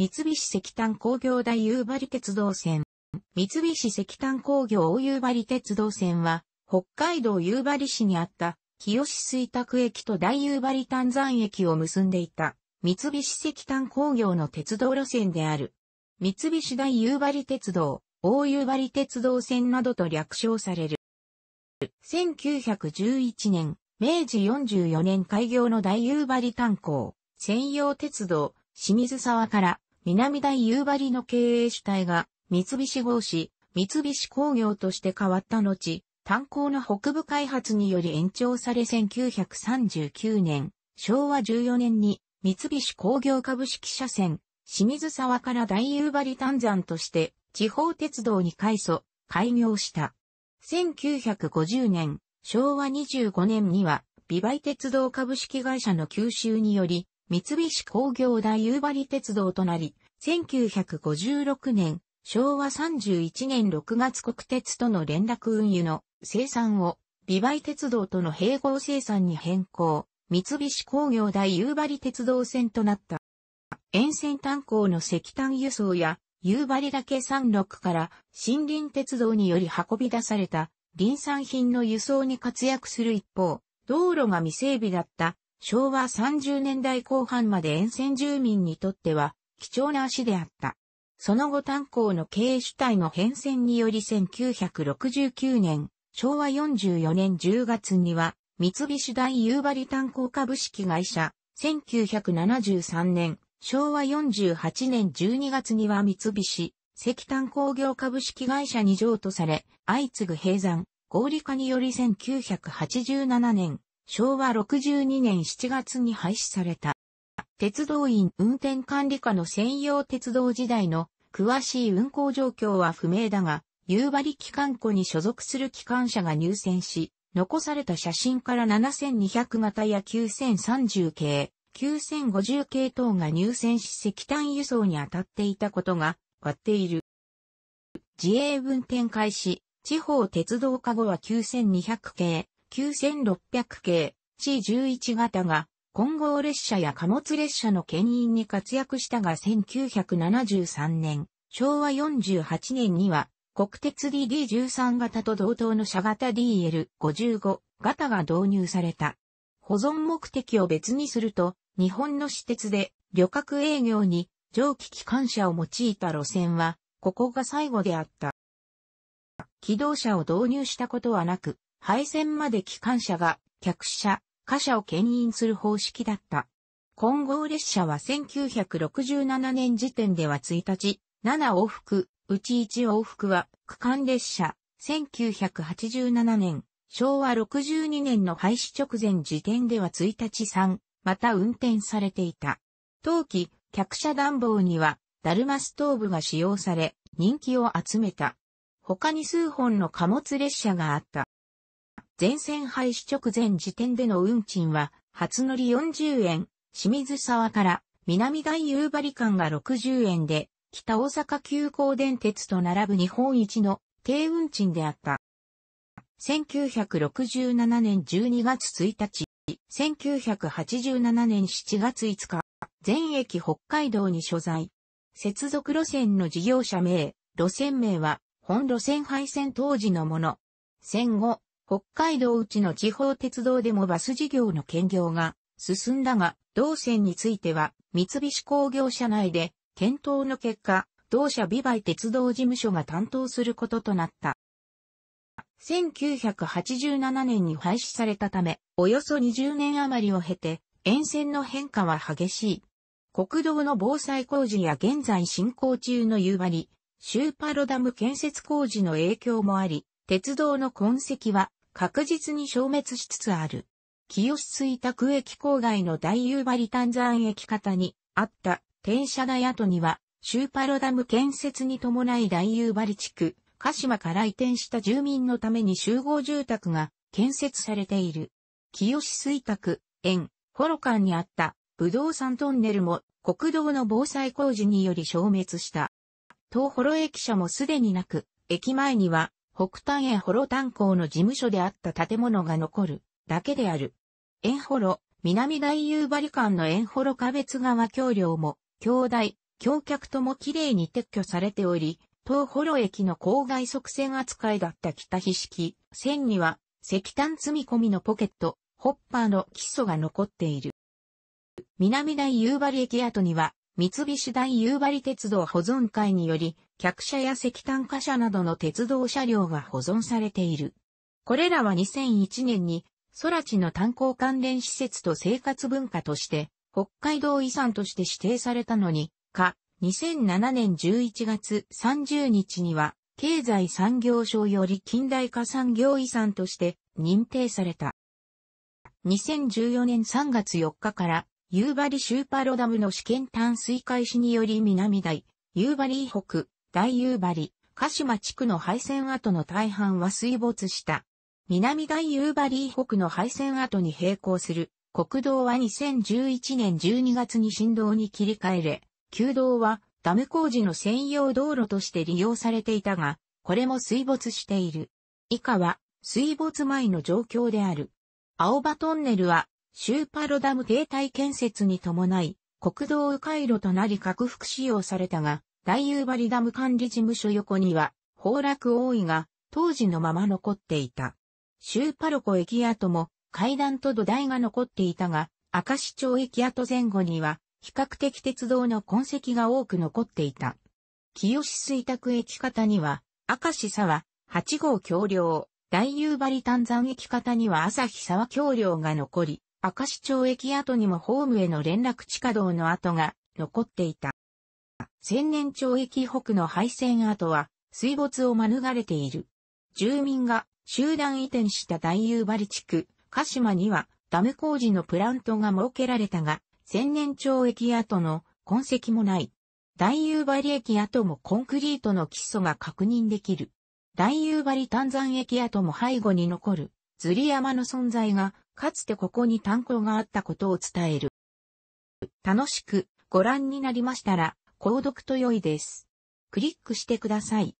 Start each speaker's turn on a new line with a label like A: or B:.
A: 三菱石炭工業大夕張鉄道線。三菱石炭工業大夕張鉄道線は、北海道夕張市にあった、清吉水沢駅と大夕張丹山駅を結んでいた、三菱石炭工業の鉄道路線である。三菱大夕張鉄道、大夕張鉄道線などと略称される。1911年、明治44年開業の大夕張炭鉱、専用鉄道、清水沢から南大夕張の経営主体が三菱合資、三菱工業として変わった後、炭鉱の北部開発により延長され1939年、昭和14年に三菱工業株式社線、清水沢から大夕張炭山として地方鉄道に改祖、開業した。1950年、昭和25年には、美媒鉄道株式会社の吸収により、三菱工業大夕張鉄道となり、1956年、昭和31年6月国鉄との連絡運輸の生産を、美媒鉄道との併合生産に変更、三菱工業大夕張鉄道線となった。沿線炭鉱の石炭輸送や、夕張岳山麓から森林鉄道により運び出された林産品の輸送に活躍する一方、道路が未整備だった昭和30年代後半まで沿線住民にとっては貴重な足であった。その後炭鉱の経営主体の変遷により1969年、昭和44年10月には、三菱大夕張炭鉱株式会社、1973年、昭和48年12月には三菱、石炭工業株式会社に譲渡され、相次ぐ閉山、合理化により1987年、昭和62年7月に廃止された。鉄道員運転管理課の専用鉄道時代の詳しい運行状況は不明だが、夕張機関庫に所属する機関車が入線し、残された写真から7200型や9030系、9050系等が入線し石炭輸送に当たっていたことが割っている。自営運転開始、地方鉄道化後は9200系、9600系 C11 型が混合列車や貨物列車の牽引に活躍したが1973年、昭和48年には国鉄 DD13 型と同等の車型 DL55 型が導入された。保存目的を別にすると、日本の私鉄で旅客営業に蒸気機関車を用いた路線は、ここが最後であった。機動車を導入したことはなく、配線まで機関車が客車、貨車を牽引する方式だった。混合列車は1967年時点では1日、7往復、うち1往復は区間列車。1987年、昭和62年の廃止直前時点では1日3、また運転されていた。当期、客車暖房には、ダルマストーブが使用され、人気を集めた。他に数本の貨物列車があった。全線廃止直前時点での運賃は、初乗り40円、清水沢から南大夕張間が60円で、北大阪急行電鉄と並ぶ日本一の低運賃であった。1967年12月1日、1987年7月5日、全駅北海道に所在。接続路線の事業者名、路線名は、本路線廃線当時のもの。戦後、北海道内の地方鉄道でもバス事業の兼業が進んだが、同線については三菱工業社内で検討の結果、同社美梅鉄道事務所が担当することとなった。1987年に廃止されたため、およそ20年余りを経て、沿線の変化は激しい。国道の防災工事や現在進行中の夕張、シューパロダム建設工事の影響もあり、鉄道の痕跡は確実に消滅しつつある。清水委託駅郊外の大夕張丹山駅方にあった転車台跡には、シューパロダム建設に伴い大夕張地区、鹿島から移転した住民のために集合住宅が建設されている。清水宅、園、ホロ館にあった武道山トンネルも国道の防災工事により消滅した。東幌駅舎もすでになく、駅前には北端ホロ炭鉱の事務所であった建物が残るだけである。ホロ、南大夕張間のホロ花別川橋梁も、橋台、橋脚ともきれいに撤去されており、東ホロ駅の郊外側線扱いだった北菱式線には、石炭積み込みのポケット、ホッパーの基礎が残っている。南大夕張駅跡には、三菱大夕張鉄道保存会により、客車や石炭貨車などの鉄道車両が保存されている。これらは2001年に、空地の炭鉱関連施設と生活文化として、北海道遺産として指定されたのに、か、2007年11月30日には、経済産業省より近代化産業遺産として認定された。2014年3月4日から、夕張シューパロダムの試験淡水開始により南大、夕張北、大夕張、鹿島地区の敗戦跡の大半は水没した。南大夕張以北の廃線跡に並行する国道は2011年12月に振動に切り替えれ、旧道はダム工事の専用道路として利用されていたが、これも水没している。以下は水没前の状況である。青葉トンネルはシューパロダム停滞建設に伴い、国道迂回路となり拡幅使用されたが、大夕張ダム管理事務所横には、崩落多いが、当時のまま残っていた。シューパロコ駅跡も階段と土台が残っていたが、明石町駅跡前後には、比較的鉄道の痕跡が多く残っていた。清水拓駅方には、明石沢、八号橋梁、大夕張丹山駅方には朝日沢橋梁が残り、明石町駅跡にもホームへの連絡地下道の跡が残っていた。千年町駅北の廃線跡は水没を免れている。住民が集団移転した大夕張地区、鹿島にはダム工事のプラントが設けられたが、千年町駅跡の痕跡もない。大夕張駅跡もコンクリートの基礎が確認できる。大夕張丹山駅跡も背後に残る、ずり山の存在が、かつてここに炭鉱があったことを伝える。楽しくご覧になりましたら、購読と良いです。クリックしてください。